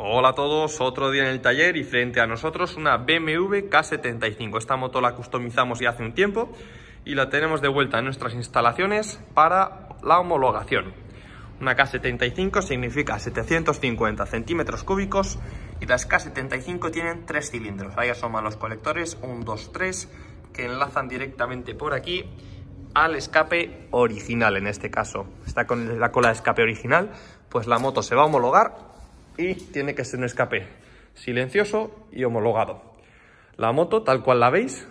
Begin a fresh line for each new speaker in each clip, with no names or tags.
Hola a todos, otro día en el taller y frente a nosotros una BMW K75. Esta moto la customizamos ya hace un tiempo y la tenemos de vuelta en nuestras instalaciones para la homologación. Una K75 significa 750 centímetros cúbicos y las K75 tienen tres cilindros. Ahí asoman los colectores 1, 2, 3 que enlazan directamente por aquí al escape original en este caso. Está con la cola de escape original, pues la moto se va a homologar y tiene que ser un escape silencioso y homologado. La moto, tal cual la veis,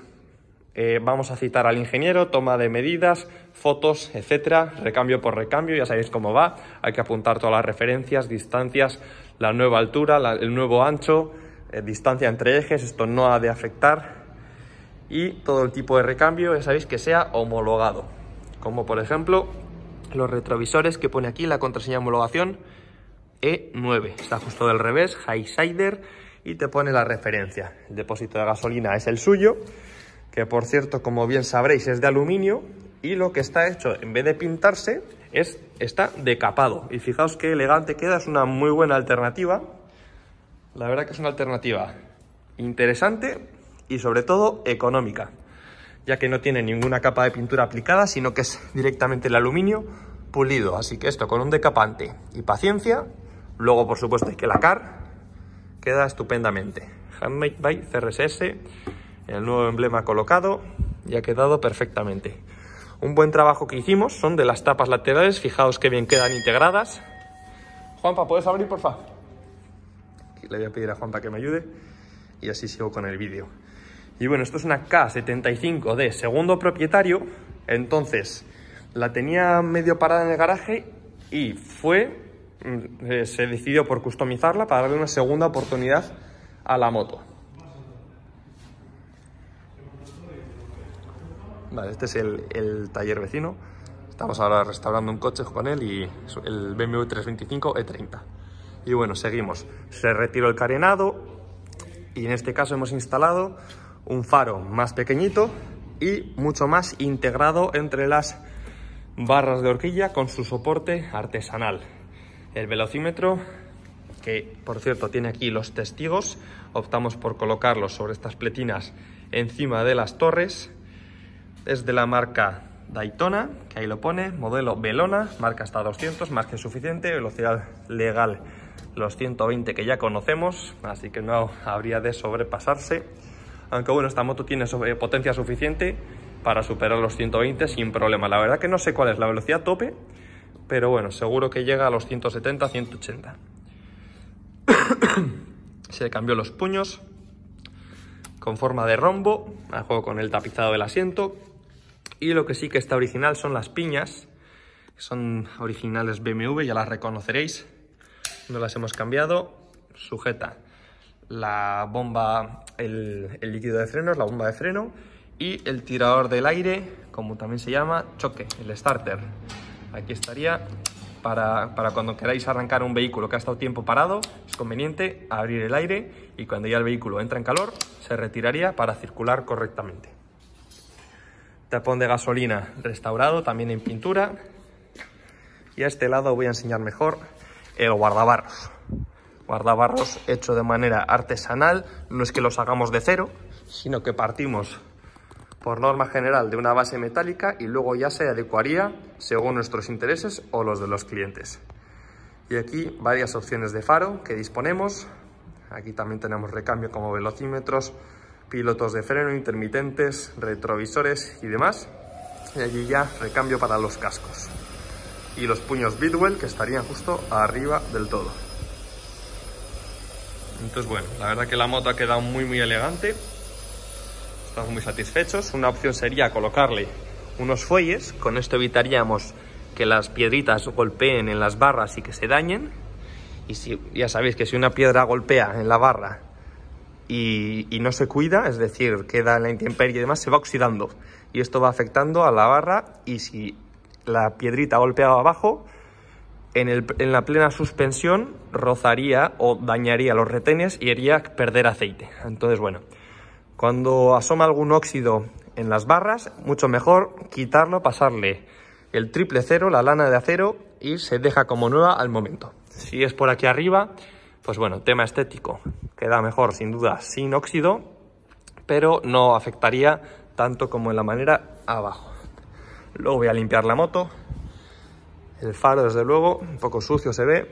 eh, vamos a citar al ingeniero, toma de medidas, fotos, etcétera, recambio por recambio, ya sabéis cómo va, hay que apuntar todas las referencias, distancias, la nueva altura, el nuevo ancho, eh, distancia entre ejes, esto no ha de afectar y todo el tipo de recambio, ya sabéis que sea homologado, como por ejemplo los retrovisores que pone aquí la contraseña de homologación, e9. Está justo del revés, Highsider, y te pone la referencia. El depósito de gasolina es el suyo, que por cierto, como bien sabréis, es de aluminio y lo que está hecho, en vez de pintarse, es, está decapado. Y fijaos qué elegante queda, es una muy buena alternativa. La verdad que es una alternativa interesante y sobre todo económica, ya que no tiene ninguna capa de pintura aplicada, sino que es directamente el aluminio pulido. Así que esto con un decapante y paciencia Luego, por supuesto, hay que lacar. Queda estupendamente. Handmade by CRSS. El nuevo emblema colocado y ha quedado perfectamente. Un buen trabajo que hicimos son de las tapas laterales. Fijaos que bien quedan integradas. Juanpa, ¿puedes abrir, por favor? Le voy a pedir a Juanpa que me ayude y así sigo con el vídeo. Y bueno, esto es una K75 de segundo propietario. Entonces, la tenía medio parada en el garaje y fue Mm, eh, se decidió por customizarla para darle una segunda oportunidad a la moto. este es el, taller vecino. Estamos ahora restaurando un coche con él y el BMW 325 E30. Y bueno, seguimos. Se retiró el carenado y en este caso hemos instalado un faro más pequeñito y mucho más integrado entre las barras de horquilla con su soporte artesanal. El velocímetro, que por cierto tiene aquí los testigos, optamos por colocarlos sobre estas pletinas encima de las torres. Es de la marca Daytona, que ahí lo pone, modelo Velona, marca hasta 200, margen suficiente, velocidad legal los 120 que ya conocemos, así que no habría de sobrepasarse. Aunque bueno, esta moto tiene potencia suficiente para superar los 120 sin problema. La verdad que no sé cuál es la velocidad tope, pero bueno, seguro que llega a los 170, 180. Se cambió los puños con forma de rombo, a juego con el tapizado del asiento. Y lo que sí que está original son las piñas, son originales BMW, ya las reconoceréis. No las hemos cambiado. Sujeta la bomba, el, el líquido de frenos, la bomba de freno y el tirador del aire, como también se llama, choque, el starter. Aquí estaría para, cuando queráis arrancar un vehículo que ha estado tiempo parado, es conveniente abrir el aire y cuando ya el vehículo entra en calor, se retiraría para circular correctamente. Tapón de gasolina restaurado, también en pintura. Y a este lado voy a enseñar mejor el guardabarros. Guardabarros hecho de manera artesanal, no es que los hagamos de cero, sino que partimos por norma general de una base metálica y luego ya se adecuaría según nuestros intereses o los de los clientes. Y aquí varias opciones de faro que disponemos. Aquí también tenemos recambio como velocímetros, pilotos de freno, intermitentes, retrovisores y demás. Y aquí ya recambio para los cascos. Y los puños Bidwell que estarían justo arriba del todo. Entonces bueno, la verdad que la moto ha quedado muy muy elegante estamos muy satisfechos. Una opción sería colocarle unos fuelles, con esto evitaríamos que las piedritas golpeen en las barras y que se dañen. Y ya sabéis que si una piedra golpea en la barra y, no se cuida, es decir, queda en la intemperie y demás, se va oxidando. Y esto va afectando a la barra y si la piedrita golpeaba abajo, en, en, la plena suspensión rozaría o dañaría los retenes y haría perder aceite. Entonces, bueno, cuando asoma algún óxido en las barras, mucho mejor quitarlo, pasarle el triple cero, la lana de acero, y se deja como nueva al momento. Si es por aquí arriba, pues bueno, tema estético, queda mejor sin duda sin óxido, pero no afectaría tanto como en la manera abajo. Luego voy a limpiar la moto, el faro desde luego, un poco sucio se ve,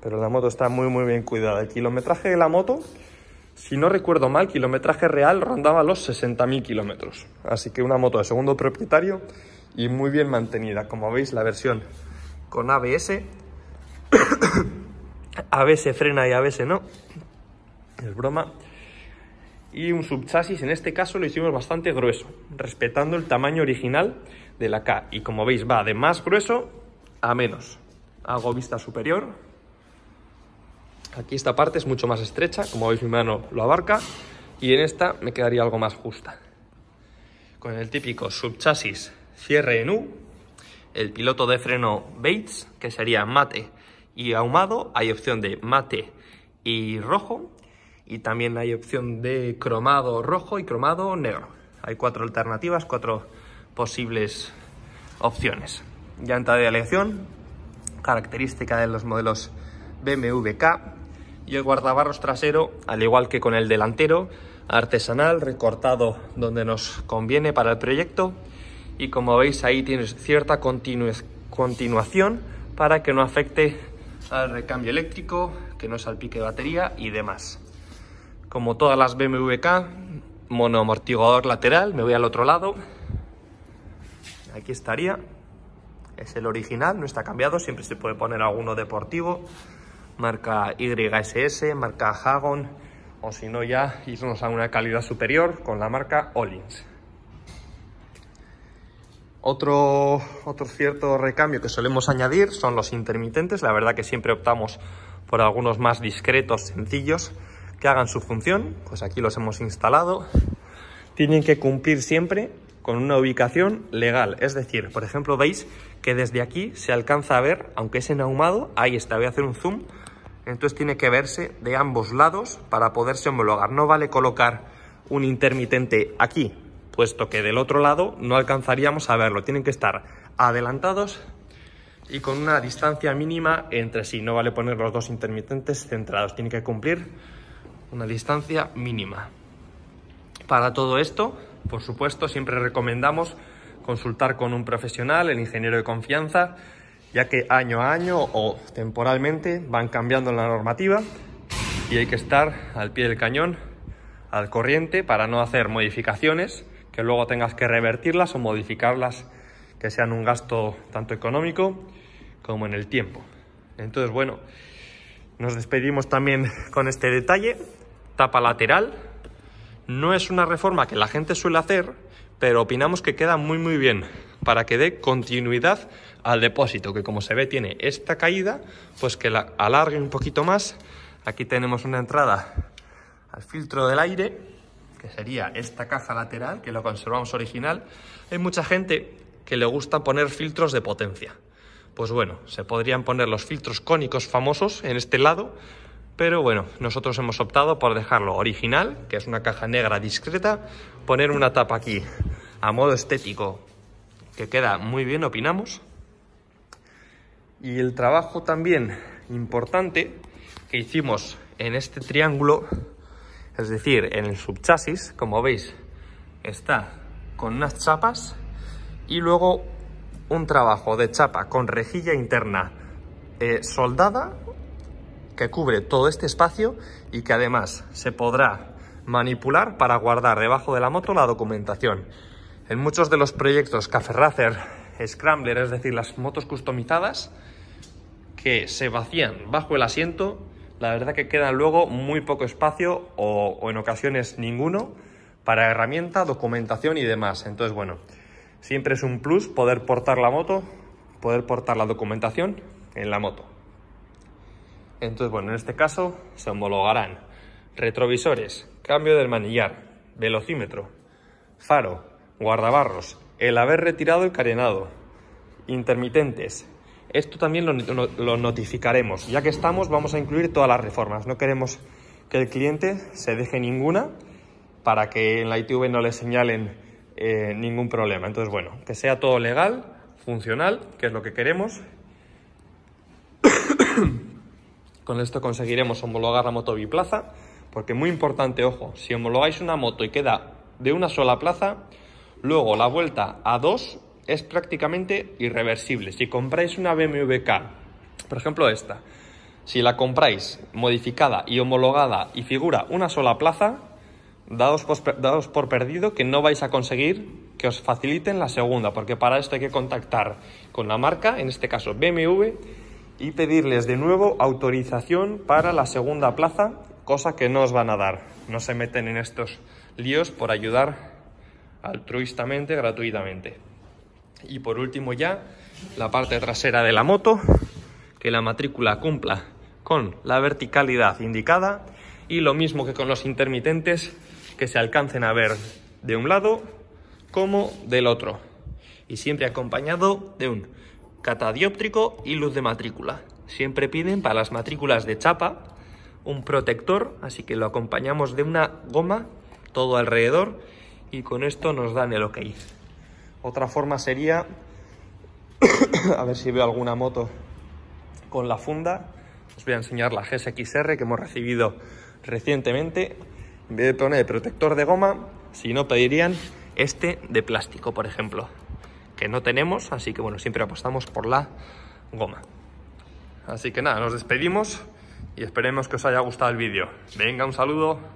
pero la moto está muy muy bien cuidada. El kilometraje de la moto si no recuerdo mal, kilometraje real rondaba los 60.000 kilómetros. Así que una moto de segundo propietario y muy bien mantenida. Como veis, la versión con ABS. ABS frena y ABS no. Es broma. Y un subchasis, en este caso lo hicimos bastante grueso, respetando el tamaño original de la K. Y como veis, va de más grueso a menos. Hago vista superior, Aquí esta parte es mucho más estrecha, como veis mi mano lo abarca, y en esta me quedaría algo más justa. Con el típico subchasis cierre en U, el piloto de freno Bates, que sería mate y ahumado, hay opción de mate y rojo, y también hay opción de cromado rojo y cromado negro. Hay cuatro alternativas, cuatro posibles opciones. Llanta de aleación, característica de los modelos BMW K, y el guardabarros trasero, al igual que con el delantero, artesanal, recortado donde nos conviene para el proyecto. Y como veis ahí tienes cierta continuación para que no afecte al recambio eléctrico, que no salpique batería y demás. Como todas las BMW mono amortiguador lateral, me voy al otro lado. Aquí estaría. Es el original, no está cambiado, siempre se puede poner alguno deportivo marca YSS, marca Hagon o si no ya irnos a una calidad superior con la marca Ollins. Otro, otro cierto recambio que solemos añadir son los intermitentes, la verdad que siempre optamos por algunos más discretos, sencillos, que hagan su función, pues aquí los hemos instalado. Tienen que cumplir siempre con una ubicación legal. Es decir, por ejemplo, veis que desde aquí se alcanza a ver, aunque es enahumado, ahí está, voy a hacer un zoom, entonces tiene que verse de ambos lados para poderse homologar. No vale colocar un intermitente aquí, puesto que del otro lado no alcanzaríamos a verlo. Tienen que estar adelantados y con una distancia mínima entre sí. No vale poner los dos intermitentes centrados, tiene que cumplir una distancia mínima. Para todo esto, por supuesto, siempre recomendamos consultar con un profesional, el ingeniero de confianza, ya que año a año o temporalmente van cambiando la normativa y hay que estar al pie del cañón, al corriente, para no hacer modificaciones que luego tengas que revertirlas o modificarlas que sean un gasto tanto económico como en el tiempo. Entonces, bueno, nos despedimos también con este detalle, tapa lateral, no es una reforma que la gente suele hacer, pero opinamos que queda muy muy bien para que dé continuidad al depósito, que como se ve tiene esta caída, pues que la alargue un poquito más. Aquí tenemos una entrada al filtro del aire, que sería esta caja lateral, que lo conservamos original. Hay mucha gente que le gusta poner filtros de potencia. Pues bueno, se podrían poner los filtros cónicos famosos en este lado, pero bueno, nosotros hemos optado por dejarlo original, que es una caja negra discreta, poner una tapa aquí a modo estético, que queda muy bien, opinamos. Y el trabajo también importante que hicimos en este triángulo, es decir, en el subchasis, como veis, está con unas chapas y luego un trabajo de chapa con rejilla interna eh, soldada que cubre todo este espacio y que además se podrá manipular para guardar debajo de la moto la documentación. En muchos de los proyectos Café Racer, Scrambler, es decir, las motos customizadas, que se vacían bajo el asiento, la verdad que queda luego muy poco espacio o, o en ocasiones ninguno para herramienta, documentación y demás. Entonces, bueno, siempre es un plus poder portar la moto, poder portar la documentación en la moto. Entonces, bueno, en este caso se homologarán retrovisores, cambio del manillar, velocímetro, faro, guardabarros, el haber retirado el carenado, intermitentes. Esto también lo, notificaremos. Ya que estamos, vamos a incluir todas las reformas. No queremos que el cliente se deje ninguna para que en la ITV no le señalen eh, ningún problema. Entonces, bueno, que sea todo legal, funcional, que es lo que queremos, Con esto conseguiremos homologar la moto biplaza, porque muy importante, ojo, si homologáis una moto y queda de una sola plaza, luego la vuelta a dos es prácticamente irreversible. Si compráis una BMW K, por ejemplo esta, si la compráis modificada y homologada y figura una sola plaza, dados por, dados por perdido que no vais a conseguir que os faciliten la segunda, porque para esto hay que contactar con la marca, en este caso BMW, y pedirles de nuevo autorización para la segunda plaza, cosa que no os van a dar. No se meten en estos líos por ayudar altruistamente, gratuitamente. Y por último ya, la parte trasera de la moto, que la matrícula cumpla con la verticalidad indicada y lo mismo que con los intermitentes, que se alcancen a ver de un lado como del otro. Y siempre acompañado de un catadióptrico y luz de matrícula. Siempre piden para las matrículas de chapa un protector, así que lo acompañamos de una goma todo alrededor y con esto nos dan el ok. Otra forma sería, a ver si veo alguna moto con la funda, os voy a enseñar la GSXR que hemos recibido recientemente. En vez de poner protector de goma, si no pedirían este de plástico, por ejemplo que no tenemos, así que bueno, siempre apostamos por la goma. Así que nada, nos despedimos y esperemos que os haya gustado el vídeo. Venga, un saludo.